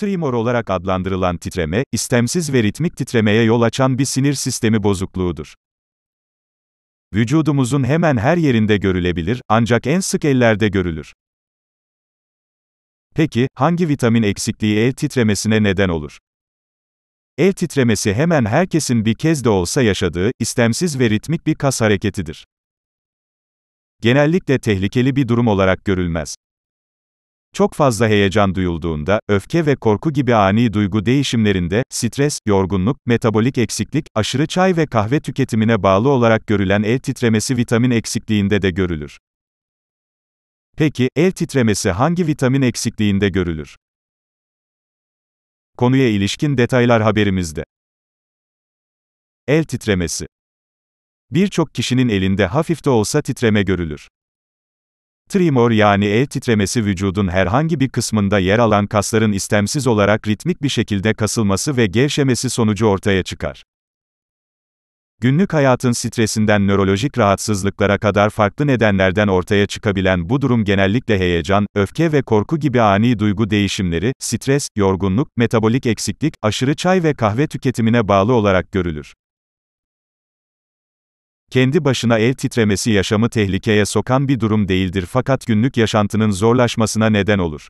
tremor olarak adlandırılan titreme, istemsiz ve ritmik titremeye yol açan bir sinir sistemi bozukluğudur. Vücudumuzun hemen her yerinde görülebilir, ancak en sık ellerde görülür. Peki, hangi vitamin eksikliği el titremesine neden olur? El titremesi hemen herkesin bir kez de olsa yaşadığı, istemsiz ve ritmik bir kas hareketidir. Genellikle tehlikeli bir durum olarak görülmez. Çok fazla heyecan duyulduğunda, öfke ve korku gibi ani duygu değişimlerinde, stres, yorgunluk, metabolik eksiklik, aşırı çay ve kahve tüketimine bağlı olarak görülen el titremesi vitamin eksikliğinde de görülür. Peki, el titremesi hangi vitamin eksikliğinde görülür? Konuya ilişkin detaylar haberimizde. El titremesi. Birçok kişinin elinde hafif de olsa titreme görülür. Tremor yani el titremesi vücudun herhangi bir kısmında yer alan kasların istemsiz olarak ritmik bir şekilde kasılması ve gevşemesi sonucu ortaya çıkar. Günlük hayatın stresinden nörolojik rahatsızlıklara kadar farklı nedenlerden ortaya çıkabilen bu durum genellikle heyecan, öfke ve korku gibi ani duygu değişimleri, stres, yorgunluk, metabolik eksiklik, aşırı çay ve kahve tüketimine bağlı olarak görülür kendi başına el titremesi yaşamı tehlikeye sokan bir durum değildir fakat günlük yaşantının zorlaşmasına neden olur.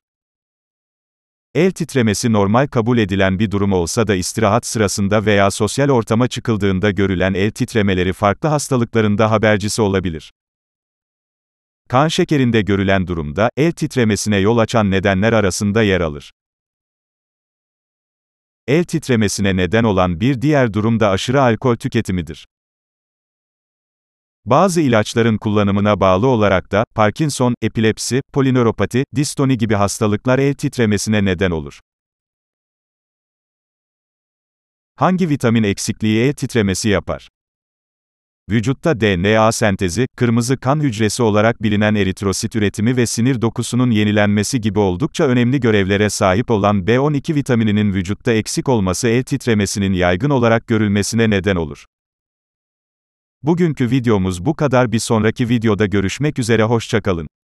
El titremesi normal kabul edilen bir durum olsa da istirahat sırasında veya sosyal ortama çıkıldığında görülen el titremeleri farklı hastalıklarında habercisi olabilir. Kan şekerinde görülen durumda el titremesine yol açan nedenler arasında yer alır. El titremesine neden olan bir diğer durum da aşırı alkol tüketimidir. Bazı ilaçların kullanımına bağlı olarak da Parkinson, epilepsi, polinöropati, distoni gibi hastalıklar el titremesine neden olur. Hangi vitamin eksikliği el titremesi yapar? Vücutta DNA sentezi, kırmızı kan hücresi olarak bilinen eritrosit üretimi ve sinir dokusunun yenilenmesi gibi oldukça önemli görevlere sahip olan B12 vitamininin vücutta eksik olması el titremesinin yaygın olarak görülmesine neden olur. Bugünkü videomuz bu kadar bir sonraki videoda görüşmek üzere hoşçakalın.